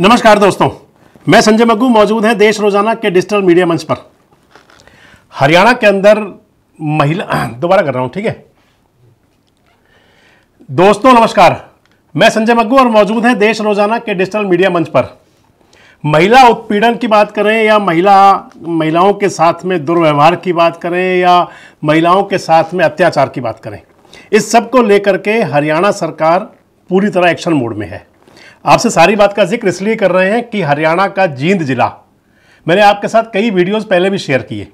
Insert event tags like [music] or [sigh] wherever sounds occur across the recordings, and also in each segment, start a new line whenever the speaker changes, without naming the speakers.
नमस्कार दोस्तों मैं संजय मग्गू मौजूद हैं देश रोजाना के डिजिटल मीडिया मंच पर हरियाणा के अंदर महिला [clears throat] दोबारा कर रहा हूं ठीक है दोस्तों नमस्कार मैं संजय मग्गू और मौजूद हैं देश रोजाना के डिजिटल मीडिया मंच पर महिला उत्पीड़न की बात करें या महिला महिलाओं के साथ में दुर्व्यवहार की बात करें या महिलाओं के साथ में अत्याचार की बात करें इस सब को लेकर के हरियाणा सरकार पूरी तरह एक्शन मोड में है आपसे सारी बात का जिक्र इसलिए कर रहे हैं कि हरियाणा का जींद जिला मैंने आपके साथ कई वीडियोस पहले भी शेयर किए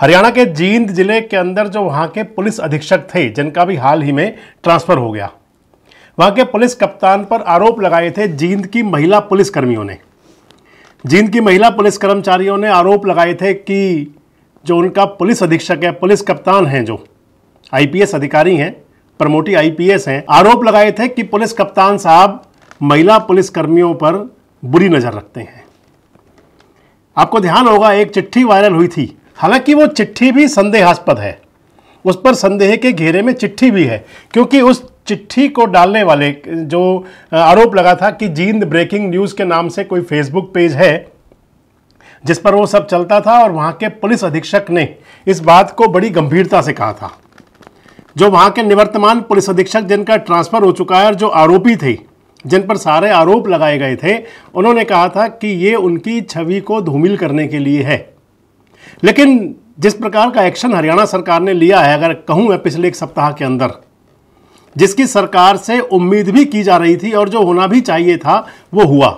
हरियाणा के जींद जिले के अंदर जो वहाँ के पुलिस अधीक्षक थे जिनका भी हाल ही में ट्रांसफ़र हो गया वहाँ के पुलिस कप्तान पर आरोप लगाए थे जींद की महिला पुलिसकर्मियों ने जींद की महिला पुलिस कर्मचारियों ने आरोप लगाए थे कि जो उनका पुलिस अधीक्षक है पुलिस कप्तान हैं जो आईपीएस अधिकारी हैं प्रमोटी आईपीएस हैं आरोप लगाए थे कि पुलिस कप्तान साहब महिला पुलिसकर्मियों पर बुरी नज़र रखते हैं आपको ध्यान होगा एक चिट्ठी वायरल हुई थी हालांकि वो चिट्ठी भी संदेहास्पद है उस पर संदेह के घेरे में चिट्ठी भी है क्योंकि उस चिट्ठी को डालने वाले जो आरोप लगा था कि जींद ब्रेकिंग न्यूज़ के नाम से कोई फेसबुक पेज है जिस पर वो सब चलता था और वहां के पुलिस अधीक्षक ने इस बात को बड़ी गंभीरता से कहा था जो वहां के निवर्तमान पुलिस अधीक्षक जिनका ट्रांसफ़र हो चुका है और जो आरोपी थे जिन पर सारे आरोप लगाए गए थे उन्होंने कहा था कि ये उनकी छवि को धूमिल करने के लिए है लेकिन जिस प्रकार का एक्शन हरियाणा सरकार ने लिया है अगर कहूँ मैं पिछले एक सप्ताह के अंदर जिसकी सरकार से उम्मीद भी की जा रही थी और जो होना भी चाहिए था वो हुआ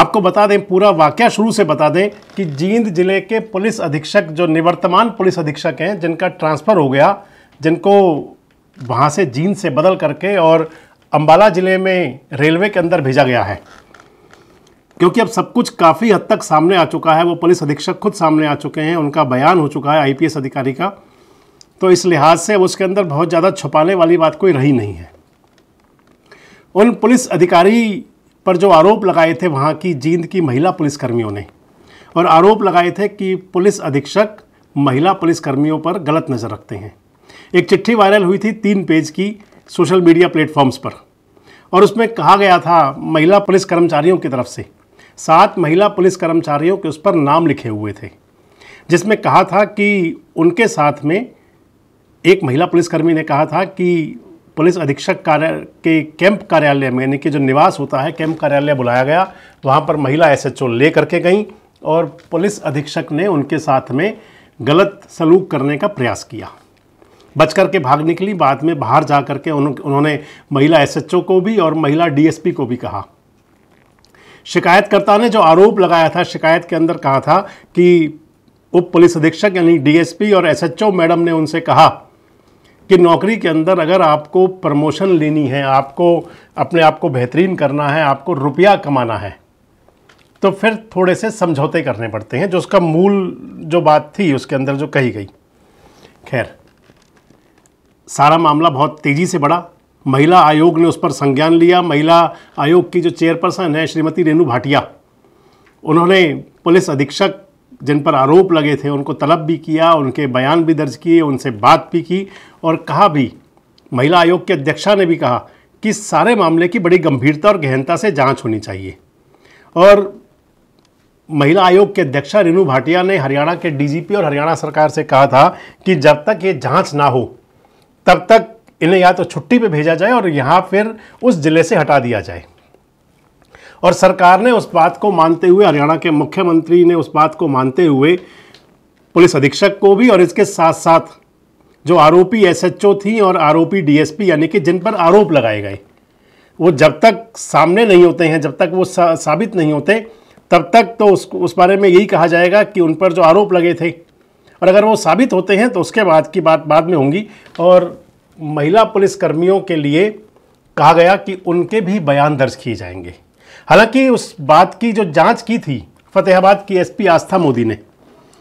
आपको बता दें पूरा वाक्य शुरू से बता दें कि जींद जिले के पुलिस अधीक्षक जो निवर्तमान पुलिस अधीक्षक हैं जिनका ट्रांसफ़र हो गया जिनको वहाँ से जींद से बदल करके और अम्बाला ज़िले में रेलवे के अंदर भेजा गया है क्योंकि अब सब कुछ काफ़ी हद तक सामने आ चुका है वो पुलिस अधीक्षक खुद सामने आ चुके हैं उनका बयान हो चुका है आईपीएस अधिकारी का तो इस लिहाज से उसके अंदर बहुत ज़्यादा छुपाने वाली बात कोई रही नहीं है उन पुलिस अधिकारी पर जो आरोप लगाए थे वहाँ की जींद की महिला पुलिसकर्मियों ने और आरोप लगाए थे कि पुलिस अधीक्षक महिला पुलिसकर्मियों पर गलत नज़र रखते हैं एक चिट्ठी वायरल हुई थी तीन पेज की सोशल मीडिया प्लेटफॉर्म्स पर और उसमें कहा गया था महिला पुलिस कर्मचारियों की तरफ से सात महिला पुलिस कर्मचारियों के उस पर नाम लिखे हुए थे जिसमें कहा था कि उनके साथ में एक महिला पुलिसकर्मी ने कहा था कि पुलिस अधीक्षक कार्य के कैंप कार्यालय में यानी कि जो निवास होता है कैंप कार्यालय बुलाया गया वहाँ पर महिला एसएचओ ले करके गई और पुलिस अधीक्षक ने उनके साथ में गलत सलूक करने का प्रयास किया बच करके भाग निकली बाद में बाहर जा करके उन्होंने महिला एसएचओ को भी और महिला डीएसपी को भी कहा शिकायतकर्ता ने जो आरोप लगाया था शिकायत के अंदर कहा था कि उप पुलिस अधीक्षक यानी डीएसपी और एसएचओ मैडम ने उनसे कहा कि नौकरी के अंदर अगर आपको प्रमोशन लेनी है आपको अपने आप को बेहतरीन करना है आपको रुपया कमाना है तो फिर थोड़े से समझौते करने पड़ते हैं जो उसका मूल जो बात थी उसके अंदर जो कही गई खैर सारा मामला बहुत तेज़ी से बढ़ा महिला आयोग ने उस पर संज्ञान लिया महिला आयोग की जो चेयरपर्सन है श्रीमती रेणु भाटिया उन्होंने पुलिस अधीक्षक जिन पर आरोप लगे थे उनको तलब भी किया उनके बयान भी दर्ज किए उनसे बात भी की और कहा भी महिला आयोग के अध्यक्षा ने भी कहा कि सारे मामले की बड़ी गंभीरता और गहनता से जांच होनी चाहिए और महिला आयोग के अध्यक्षा रेणु भाटिया ने हरियाणा के डीजीपी और हरियाणा सरकार से कहा था कि जब तक ये जांच ना हो तब तक इन्हें या तो छुट्टी पे भेजा जाए और यहाँ फिर उस ज़िले से हटा दिया जाए और सरकार ने उस बात को मानते हुए हरियाणा के मुख्यमंत्री ने उस बात को मानते हुए पुलिस अधीक्षक को भी और इसके साथ साथ जो आरोपी एसएचओ थी और आरोपी डीएसपी यानी कि जिन पर आरोप लगाए गए वो जब तक सामने नहीं होते हैं जब तक वो साबित नहीं होते तब तक तो उस उस बारे में यही कहा जाएगा कि उन पर जो आरोप लगे थे और अगर वो साबित होते हैं तो उसके बाद की बात बाद में होंगी और महिला पुलिसकर्मियों के लिए कहा गया कि उनके भी बयान दर्ज किए जाएंगे हालांकि उस बात की जो जांच की थी फतेहाबाद की एसपी आस्था मोदी ने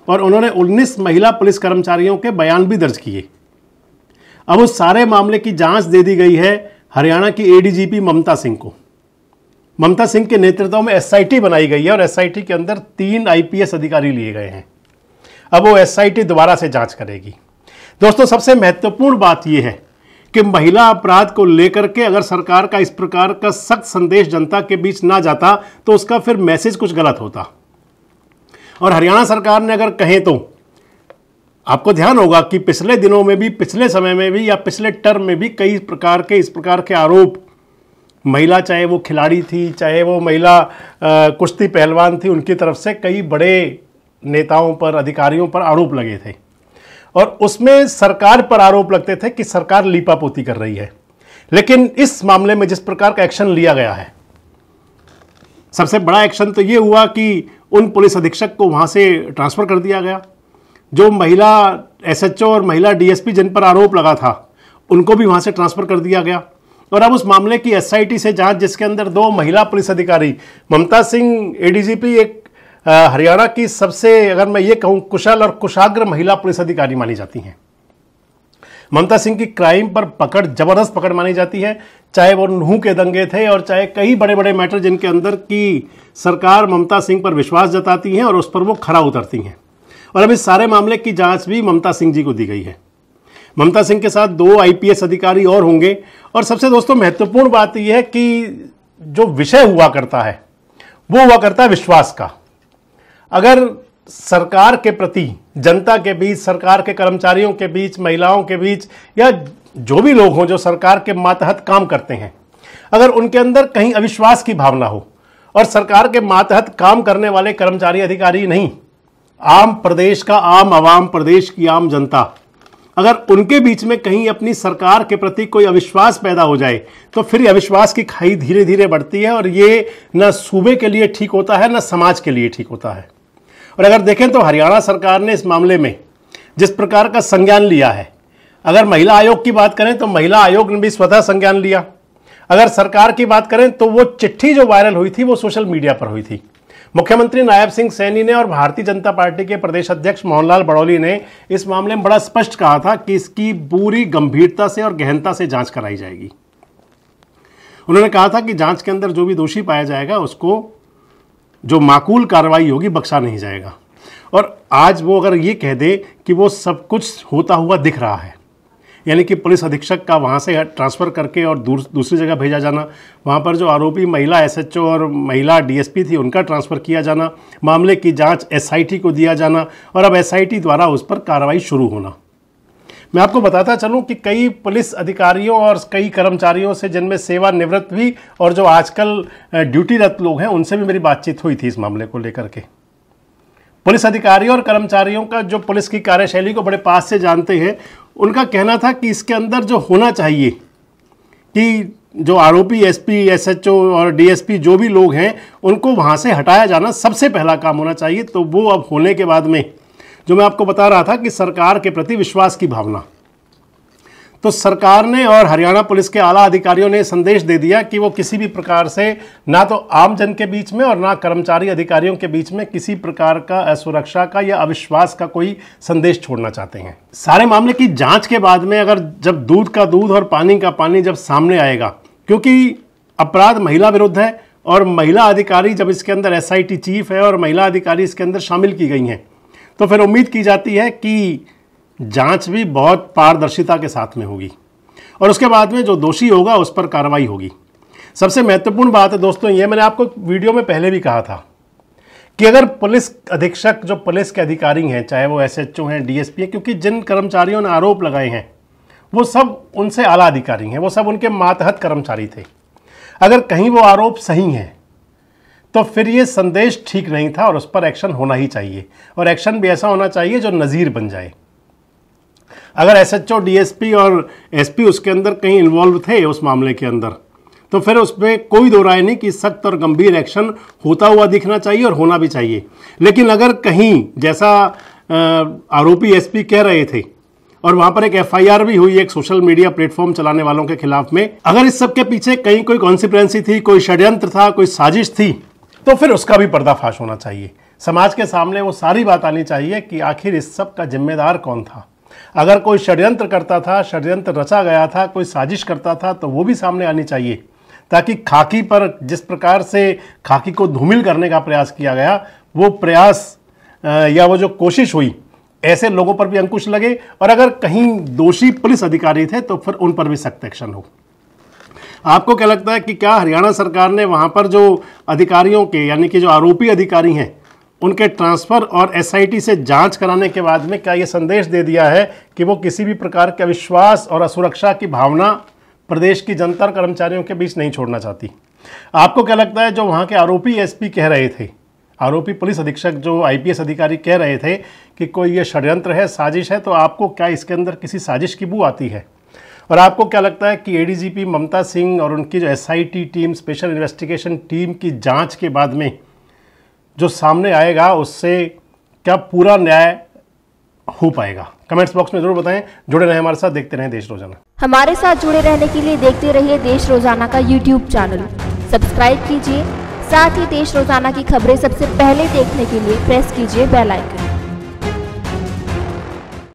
और उन्होंने 19 महिला पुलिस कर्मचारियों के बयान भी दर्ज किए अब उस सारे मामले की जांच दे दी गई है हरियाणा की एडीजीपी ममता सिंह को ममता सिंह के नेतृत्व में एसआईटी बनाई गई है और एसआईटी के अंदर तीन आईपीएस अधिकारी लिए गए हैं अब वो एसआईटी दोबारा से जांच करेगी दोस्तों सबसे महत्वपूर्ण बात यह है कि महिला अपराध को लेकर के अगर सरकार का इस प्रकार का सख्त संदेश जनता के बीच ना जाता तो उसका फिर मैसेज कुछ गलत होता और हरियाणा सरकार ने अगर कहें तो आपको ध्यान होगा कि पिछले दिनों में भी पिछले समय में भी या पिछले टर्म में भी कई प्रकार के इस प्रकार के आरोप महिला चाहे वो खिलाड़ी थी चाहे वो महिला कुश्ती पहलवान थी उनकी तरफ से कई बड़े नेताओं पर अधिकारियों पर आरोप लगे थे और उसमें सरकार पर आरोप लगते थे कि सरकार लीपापोती कर रही है लेकिन इस मामले में जिस प्रकार का एक्शन लिया गया है सबसे बड़ा एक्शन तो ये हुआ कि उन पुलिस अधीक्षक को वहाँ से ट्रांसफ़र कर दिया गया जो महिला एसएचओ और महिला डीएसपी जिन पर आरोप लगा था उनको भी वहाँ से ट्रांसफ़र कर दिया गया और अब उस मामले की एसआईटी से जांच जिसके अंदर दो महिला पुलिस अधिकारी ममता सिंह एडीजीपी एक हरियाणा की सबसे अगर मैं ये कहूं कुशल और कुशाग्र महिला पुलिस अधिकारी मानी जाती हैं ममता सिंह की क्राइम पर पकड़ जबरदस्त पकड़ मानी जाती है चाहे वो नूह के दंगे थे और चाहे कई बड़े बड़े मैटर जिनके अंदर की सरकार ममता सिंह पर विश्वास जताती है और उस पर वो खरा उतरती हैं और अब इस सारे मामले की जांच भी ममता सिंह जी को दी गई है ममता सिंह के साथ दो आईपीएस अधिकारी और होंगे और सबसे दोस्तों महत्वपूर्ण बात यह है कि जो विषय हुआ करता है वो हुआ करता है विश्वास का अगर सरकार के प्रति जनता के बीच सरकार के कर्मचारियों के बीच महिलाओं के बीच या जो भी लोग हों जो सरकार के मातहत काम करते हैं अगर उनके अंदर कहीं अविश्वास की भावना हो और सरकार के मातहत काम करने वाले कर्मचारी अधिकारी नहीं आम प्रदेश का आम आवाम प्रदेश की आम जनता अगर उनके बीच में कहीं अपनी सरकार के प्रति कोई अविश्वास पैदा हो जाए तो फिर अविश्वास की खाई धीरे धीरे बढ़ती है और ये न सूबे के लिए ठीक होता है न समाज के लिए ठीक होता है और अगर देखें तो हरियाणा सरकार ने इस मामले में जिस प्रकार का संज्ञान लिया है अगर महिला आयोग की बात करें तो महिला आयोग ने भी स्वतः संज्ञान लिया अगर सरकार की बात करें तो वो चिट्ठी जो वायरल हुई थी वो सोशल मीडिया पर हुई थी मुख्यमंत्री नायब सिंह सैनी ने और भारतीय जनता पार्टी के प्रदेश अध्यक्ष मोहनलाल बड़ौली ने इस मामले में बड़ा स्पष्ट कहा था कि इसकी पूरी गंभीरता से और गहनता से जांच कराई जाएगी उन्होंने कहा था कि जांच के अंदर जो भी दोषी पाया जाएगा उसको जो माकूल कार्रवाई होगी बख्शा नहीं जाएगा और आज वो अगर ये कह दे कि वो सब कुछ होता हुआ दिख रहा है यानी कि पुलिस अधीक्षक का वहाँ से ट्रांसफ़र करके और दूर दूसरी जगह भेजा जाना वहाँ पर जो आरोपी महिला एसएचओ और महिला डीएसपी थी उनका ट्रांसफ़र किया जाना मामले की जांच एसआईटी को दिया जाना और अब एसआईटी द्वारा उस पर कार्रवाई शुरू होना मैं आपको बताता चलूं कि कई पुलिस अधिकारियों और कई कर्मचारियों से जिनमें सेवानिवृत्त भी और जो आजकल ड्यूटीरत लोग हैं उनसे भी मेरी बातचीत हुई थी इस मामले को लेकर के पुलिस अधिकारियों और कर्मचारियों का जो पुलिस की कार्यशैली को बड़े पास से जानते हैं उनका कहना था कि इसके अंदर जो होना चाहिए कि जो आरोपी एसपी एसएचओ और डीएसपी जो भी लोग हैं उनको वहाँ से हटाया जाना सबसे पहला काम होना चाहिए तो वो अब होने के बाद में जो मैं आपको बता रहा था कि सरकार के प्रति विश्वास की भावना तो सरकार ने और हरियाणा पुलिस के आला अधिकारियों ने संदेश दे दिया कि वो किसी भी प्रकार से ना तो आम जन के बीच में और ना कर्मचारी अधिकारियों के बीच में किसी प्रकार का असुरक्षा का या अविश्वास का कोई संदेश छोड़ना चाहते हैं सारे मामले की जांच के बाद में अगर जब दूध का दूध और पानी का पानी जब सामने आएगा क्योंकि अपराध महिला विरुद्ध है और महिला अधिकारी जब इसके अंदर एस चीफ है और महिला अधिकारी इसके अंदर शामिल की गई हैं तो फिर उम्मीद की जाती है कि जांच भी बहुत पारदर्शिता के साथ में होगी और उसके बाद में जो दोषी होगा उस पर कार्रवाई होगी सबसे महत्वपूर्ण बात है दोस्तों ये मैंने आपको वीडियो में पहले भी कहा था कि अगर पुलिस अधीक्षक जो पुलिस के अधिकारी हैं चाहे वो एस एच ओ हैं डी एस पी हैं क्योंकि जिन कर्मचारियों ने आरोप लगाए हैं वो सब उनसे आला अधिकारी हैं वो सब उनके मातहत कर्मचारी थे अगर कहीं वो आरोप सही हैं तो फिर ये संदेश ठीक नहीं था और उस पर एक्शन होना ही चाहिए और एक्शन भी ऐसा होना चाहिए जो नज़ीर बन जाए अगर S H O D S P और एस पी उसके अंदर कहीं इन्वॉल्व थे उस मामले के अंदर तो फिर उसमें कोई दो राय नहीं कि सख्त और गंभीर एक्शन होता हुआ दिखना चाहिए और होना भी चाहिए लेकिन अगर कहीं जैसा आरोपी एसपी कह रहे थे और वहां पर एक एफआईआर भी हुई एक सोशल मीडिया प्लेटफॉर्म चलाने वालों के खिलाफ में अगर इस सब के पीछे कहीं कोई कॉन्सिक्वेंसी थी कोई षड्यंत्र था कोई साजिश थी तो फिर उसका भी पर्दाफाश होना चाहिए समाज के सामने वो सारी बात आनी चाहिए कि आखिर इस सब का जिम्मेदार कौन था अगर कोई षड्यंत्र करता था षड्यंत्र रचा गया था कोई साजिश करता था तो वो भी सामने आनी चाहिए ताकि खाकी पर जिस प्रकार से खाकी को धूमिल करने का प्रयास किया गया वो प्रयास या वो जो कोशिश हुई ऐसे लोगों पर भी अंकुश लगे और अगर कहीं दोषी पुलिस अधिकारी थे तो फिर उन पर भी सख्त एक्शन हो आपको क्या लगता है कि क्या हरियाणा सरकार ने वहाँ पर जो अधिकारियों के यानी कि जो आरोपी अधिकारी हैं उनके ट्रांसफ़र और एसआईटी से जांच कराने के बाद में क्या ये संदेश दे दिया है कि वो किसी भी प्रकार के अविश्वास और असुरक्षा की भावना प्रदेश की जनता और कर्मचारियों के बीच नहीं छोड़ना चाहती आपको क्या लगता है जो वहाँ के आरोपी एसपी कह रहे थे आरोपी पुलिस अधीक्षक जो आईपीएस अधिकारी कह रहे थे कि कोई ये षड्यंत्र है साजिश है तो आपको क्या इसके अंदर किसी साजिश की बू आती है और आपको क्या लगता है कि एडीजीपी ममता सिंह और उनकी जो SIT team special investigation team की जांच के बाद में जो सामने आएगा उससे क्या पूरा न्याय हो पाएगा कमेंट्स बॉक्स में जरूर बताएं जुड़े रहें हमारे साथ देखते रहें देश रोजाना हमारे साथ जुड़े रहने के लिए देखते रहिए देश रोजाना का यूट्यूब चैनल सब्सक्राइब कीजिए साथ ही देश रोजाना की खबरें सबसे पहले देखने के लिए प्रेस कीजिए बेल आइकन